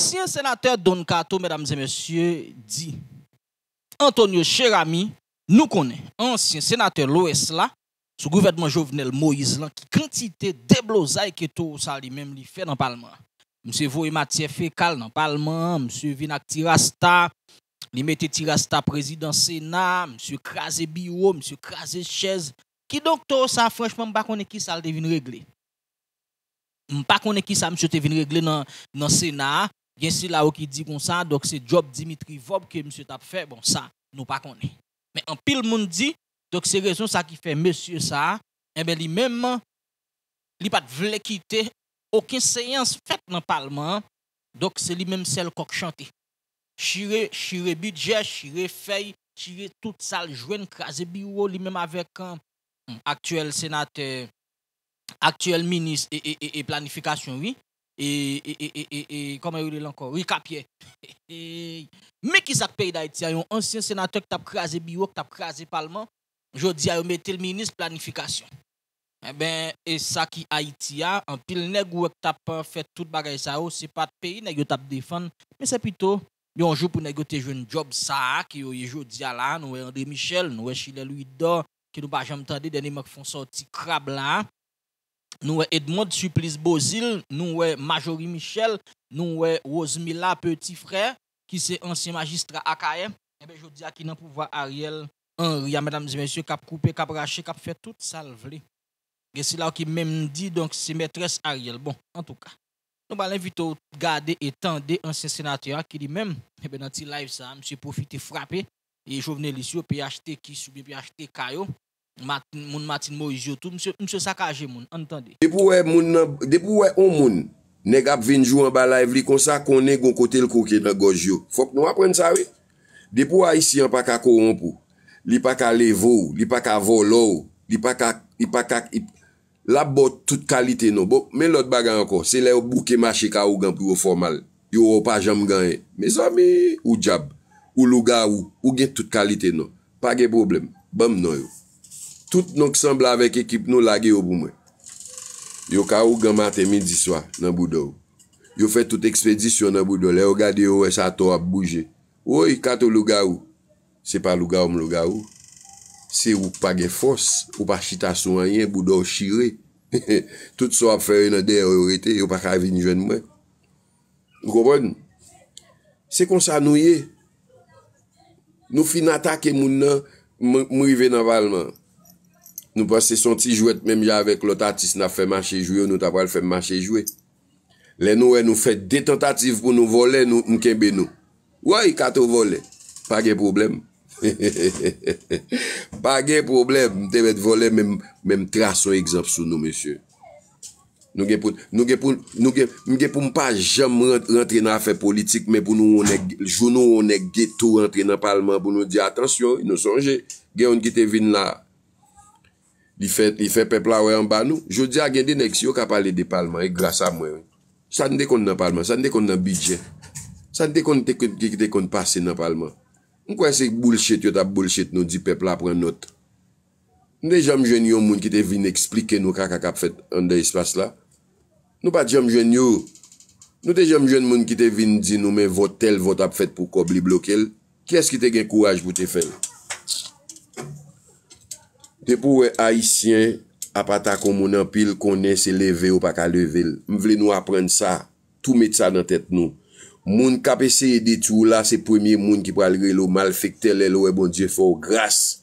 Ancien sénateur Don Cato, mesdames et messieurs, dit Antonio cher ami, nous connaissons, ancien sénateur l'OS sous gouvernement Jovenel Moïse là, qui quantité de blosailles que tout ça lui-même lui fait dans le Parlement. Monsieur Voye matière fécale dans le Parlement, monsieur Vinak Tirasta, il mettait Tirasta président Sénat, monsieur krasé bureau, monsieur krasé chaise. Qui donc tout ça, franchement, je ne connaît qui ça devine régler. Je ne sais pas qui ça, monsieur devine régler dans le Sénat. Bien sûr, là, qui dit comme ça, donc c'est job Dimitri Vob que monsieur t'a fait, bon, ça, nous pas qu'on pas. Mais en pile, monde dit, donc c'est raison ça qui fait monsieur ça, Et eh bien, lui-même, il pas de quitter aucune séance faite dans le Parlement, donc c'est lui-même celle qui chante. Chire, chire budget, chire feuille, chire toute salle, jouer, craser bureau, lui-même avec un hmm, actuel sénateur, actuel ministre et e, e planification, oui et, et, et, et comment il est encore, capier. Mais qui ça pays d'Haïti, un ancien sénateur qui t'a crasé bio, qui t'a crasé parlement, je dis à le ministre planification. Eh ben, et ça qui Haïti a, en pile nèg ou t'a fait toute bagaille ça, oh, c'est pas de pays nèg t'a défendre, mais c'est plutôt un jour pour négocier un job ça qui est jodi là, nous André Michel, nous Chile Louis d'or qui nous a jamais entendu dernièrement, qui font sortir crabe là nous Edmond Supplice Bozil, nous Majorie Michel, nous Rosemilla Petit Frère, qui est ancien magistrat Cayenne. Et eh bien, je dis à qui n'a pouvoir Ariel Henry, à ah, mesdames et messieurs, a coupé, braché, raché, a fait tout ça Et c'est là qui même dit, donc c'est maîtresse Ariel. Bon, en tout cas, nous allons inviter à garder et tendre ancien sénateur qui dit même et eh bien, dans ce live, ça, monsieur profité frappé. Et l'issue pour PHT qui subit PHT Kayo, e Moun Matin Moizyo tout, msè sakaje moun, antande. Depou wè moun nan, depou wè on moun, neg ap vinjou an ba live li konsa konen goun kote l kouke nan Gojyo. Fok nou apren sa wè. Depou wè isi an pa ka koron pou. Li pa ka le vou, li pa ka vou lou, li pa ka, li pa ka, la bot tout kalite nou. Bon, mè lot bagan an kon, se lè ou bouke mashe ka ou gan pou ou formal. Yo ou pa jam gan e. Mè sa mè ou jab, ou louga ou, ou gen tout kalite nou. Pa gen problem, bam nan yo. Tout nou ki sembla avèk ekip nou lage yo bou mwen. Yo ka ou gamate midi swa nan boudou. Yo fè tout ekspedisyon nan boudou. Le yo gade yo wè sa to ap bouje. Ou yi kato louga ou. Se pa louga ou mloga ou. Se ou pa ge fos. Ou pa chita souanyen. Boudou chire. Tout swa ap fè yon dey o yorete. Yo pa kavi ni jwen mwen. Ou kobon? Se kon sa nou ye. Nou fi natake moun nan mou yive nan valman. Nou pas se son ti jwet mèm jave klotatis na fèm machè jwè ou nou ta pral fèm machè jwè. Lè nou wè e nou fè dè tentative pou nou vole mkenbe nou. Ou wè yi kato vole? Pa gen problem. Pa gen problem mte bet vole mèm tras son egzapsou nou, mèsyè. Nou gen pou mpa jèm rentre nan fè politik, mè pou nou jounou wè gen tou rentre nan palman, pou nou di, atensyon, yon sonje, gen yon ki te vin la, Li fè pepla wè an ban nou. Jodi a gen de neks yo ka pale de palman e glasa mwen. Sa n de kon nan palman. Sa n de kon nan bidjen. Sa n de kon te kon pase nan palman. Mwen kwen se boulshet yo ta boulshet nou di pepla pran not. Nou de jom jwen yon moun ki te vin eksplike nou kakak ap fèt an de espas la. Nou pa de jom jwen yon. Nou de jom jwen moun ki te vin di nou men votel vot ap fèt pou kobli blokel. Kè es ki te gen kouaj pou te fèl? Te pouwe haisyen apata kon moun anpil konen se leve ou pa ka leve l. M vle nou apren sa, tou met sa nan tet nou. Moun kapese yeditou la se premi moun ki pralige l ou mal fiktel l ou e bon dje fow. Gras!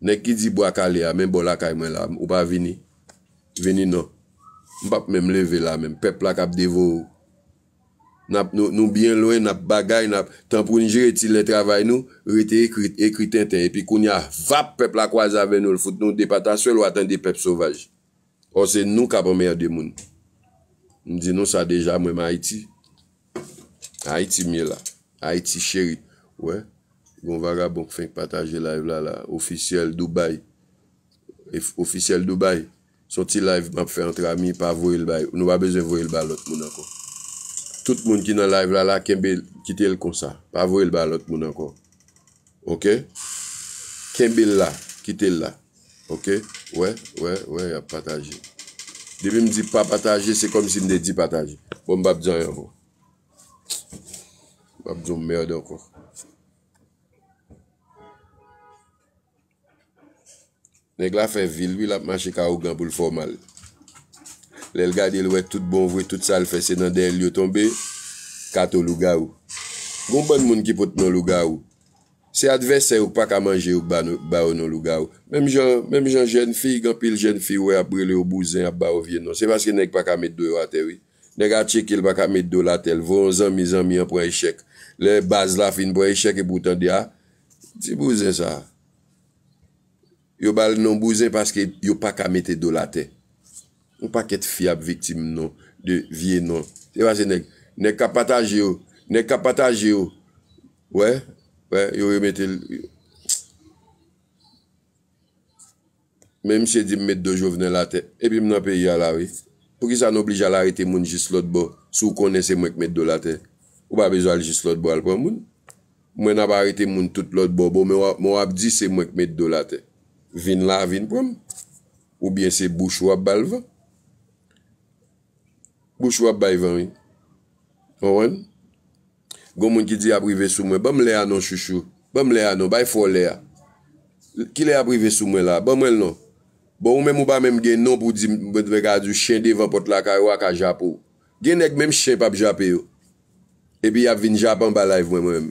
Nen ki di bo akale a, men bol akay mwen la. Ou pa vini? Vini non. M pap men leve la men. Pep la kapdevo ou. Noun biyen lwen, noun bagay, noun tanpouni je re ti le travay nou, re ti ekrit enten. E pi koun ya vap pep lakwa zave nou, l foute nou depata swel ou atan de pep sovaj. Ou se nou kapon mè yade moun. Noun di nou sa deja mwen ma Haiti. Haiti mè la. Haiti chéri. Ouè, yon va rabon fènk pataje live la la, ofisyel Dubai. Ofisyel Dubai. Sonti live mè fè entre ami, pa vwè l bay. Nou wè bezè vwè l bay lout moun akon. Tout moun ki nan live la, la kenbe kite l kon sa. Pa avou el ba l ot moun ankon. Ok? Kenbe l la, kite l la. Ok? Wè, wè, wè, ap pataje. Dibi m di pa pataje, se kom si m de di pataje. Bon, bab zan yon kon. Bab zan m merde ankon. Nèk la fèn vil, wè wi la ap manche ka ou gampou l formal. Lè lga di l wè tout bon wè, tout sal fè, se nan den l yo tombe, kato lou ga ou. Goumban moun ki pote nou lou ga ou. Se advesè ou pa ka manje ou ba ou nou lou ga ou. Mèm jan jen fi, gampil jen fi wè e ap brele ou bouzen ap ba ou vye nou. Se paske nèk pa ka met do yo ate wè. Nèk a tchekil pa ka met do la tel. Voun zan mi zan mi an pou e chèk. Lè baz la fin pou e chèk e boutan di a. Ti bouzen sa. Yo bal non bouzen paske yo pa ka met do la tel. Ou pa ket fiyab viktim nou, de vie nou. Te vase neg, neg kapata geyo, neg kapata geyo. Wè, wè, yo remete l... Mè mse di m mèd do jo vnen late, e pi m nan pe yalari. Pou ki sa n'oblij alari te moun jis lot bo, sou konen se mwen mèd do late. Ou pa bezal jis lot bo alpran moun. Mwen ap arite moun tout lot bo, bo mè wap di se mwen mèd do late. Vin la vin pran, ou bien se bouch wap balvan. Bou chou ap bay van mi. Owen. Gon moun ki di ap rive sou mwen. Bam le a non chou chou. Bam le a non. Bay fò le a. Ki le ap rive sou mwen la. Bam el non. Bon mè mou ba mèm gen non pou di mwen gadi chen devan pot la kaya waka japo. Gen ek mèm chen pap japo yo. Ebi ap vin japon balayv mwen mwen mèm.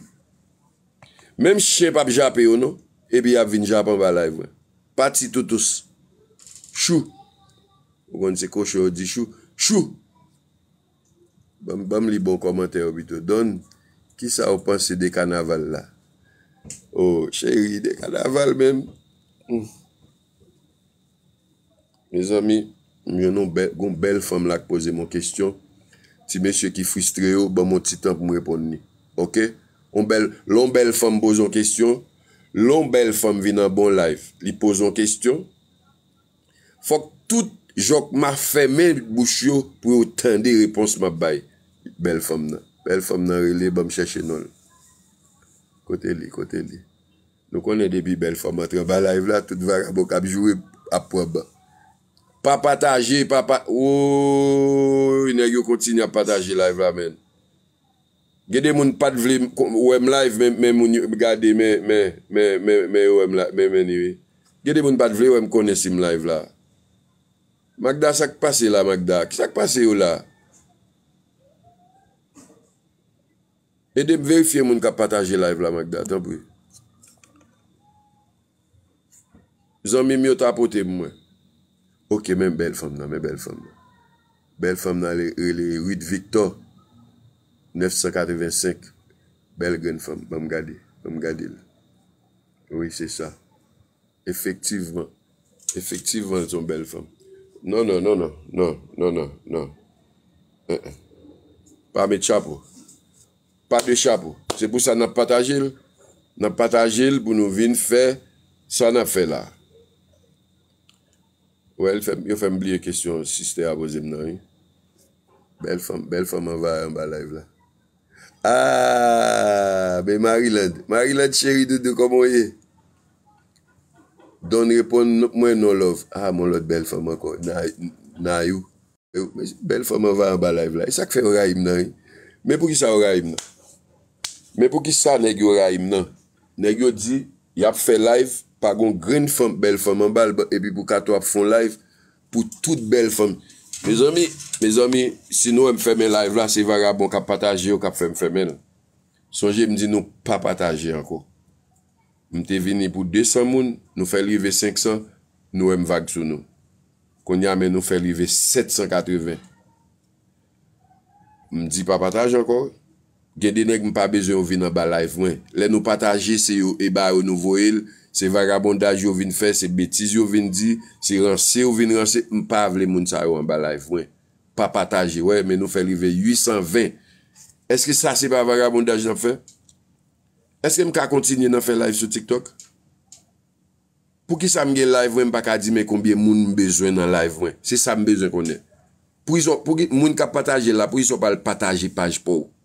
Mèm chen pap japo yo non. Ebi ap vin japon balayv mwen. Pati toutous. Chou. Ogon se kousho di chou. Chou. Bam li bon komentèr obito. Don, ki sa ou panse de kanaval la? Oh, chéri, de kanaval men. Hmm. Me zami, mwenon goun bel fèm lak pose mon kèstyon. Ti mèsyè ki fwistre yo, ban moun titan pou mwèpon ni. Ok? Loun bel fèm bozon kèstyon. Loun bel fèm vinan bon laif. Li bozon kèstyon. Fok tout jok ma fèmèl bouchyo pou yo tende repons ma baye. bel fòm nan, bel fòm nan re le ba m chèche nol kote li, kote li nou konen debi bel fòm atreba live la, tout va rabok apjouwe apwaba pa pataje, pa pa ouu, inè yon kontin ya pataje live la men gede moun pat vle ouèm live men moun yon, gade men men, men, men, men, men yon gede moun pat vle ouèm konen sim live la magda sak pase la magda, sak pase ou la E de m verifye moun ka pataje la ev la magda, tanp wè. Zon mi myot apote mwen. Ok, men bel fòm nan, men bel fòm nan. Bel fòm nan le 8 Victor. 985. Bel gen fòm, mwen m gade. Mwen m gade lè. Oui, se sa. Efektivman. Efektivman zon bel fòm. Non, non, non, non. Non, non, non, non. Non, non. Pa mè tchapo. pa de chapo. Se pou sa nap patajil, nap patajil pou nou vin fe, sa nap fe la. Ou el fèm, yo fèm bliye kèsyon, si se te apozim nan yon. Bel fèm, bel fèm anva anba laiv la. Ah, be Mariland, Mariland chéri doudou komon yon. Don repon mwen nou love. Ah, moun lot bel fèm anko, nan yon. Eh, bel fèm anva anba laiv la. E sa kfe oraym nan yon. Me pou ki sa oraym nan yon. Men pou ki sa negyo ra im nan? Negyo di, ya pou fè live pa gon green fèm, bel fèm, an bal epi pou kato ap fèm live pou tout bel fèm. Me zomi, me zomi, si nou wèm fèm live la, se vara bon kap patajè ou kap fèm fèm nan. Sonje mdi nou pa patajè anko. Mte vini pou 200 moun, nou fè live 500, nou wèm vague sou nou. Kon yame nou fè live 780. Mdi pa patajè anko? Gede nèk m pa bezwen yo vin nan ba live wè. Lè nou pataje se yo e ba yo nou vo el, se vagabondaj yo vin fè, se betiz yo vin di, se yon se yo vin yon se, m pa avle moun sa yo nan ba live wè. Pa pataje, wè, men nou fè rive 820. Eske sa se pa vagabondaj nan fè? Eske m ka kontinye nan fè live sou TikTok? Pou ki sa m gen live wè, m pa ka di men konbye moun m bezwen nan live wè. Se sa m bezwen konè. Moun ka pataje la, pou ki sa pa pataje page pou wè.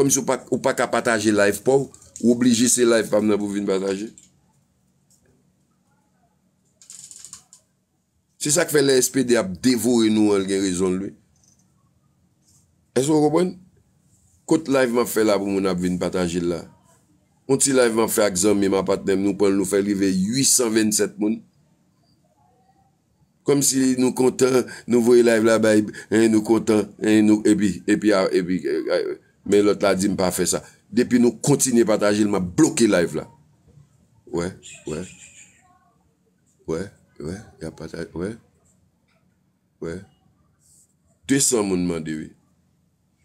kom si ou pa ka pataje live pou, ou obligi se live pou moun ap vin pataje. Se sa ke fe lè espè de ap devore nou an gen rezon lè. E se ou kopwen? Kote live man fe la pou moun ap vin pataje la. On ti live man fe ak zan mi man patenem, nou pon nou fe live 827 moun. Kom si nou kontan, nou voye live la bay, nou kontan, nou epi, epi a, epi a, euh, euh, Men lot la di m pa fe sa. Depi nou kontinye pata agilman blokye live la. Ouè, ouè. Ouè, ouè. Ya pata, ouè. Ouè. 300 moun mande vi.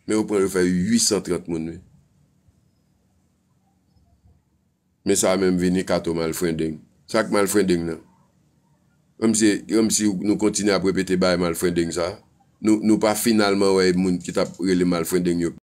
Men ou pran refe 830 moun vi. Men sa mèm vini kato mal frending. Sak mal frending nan. Kèm si nou kontinye ap repete bay mal frending sa. Nou pa finalman ouè moun ki tap rele mal frending yop.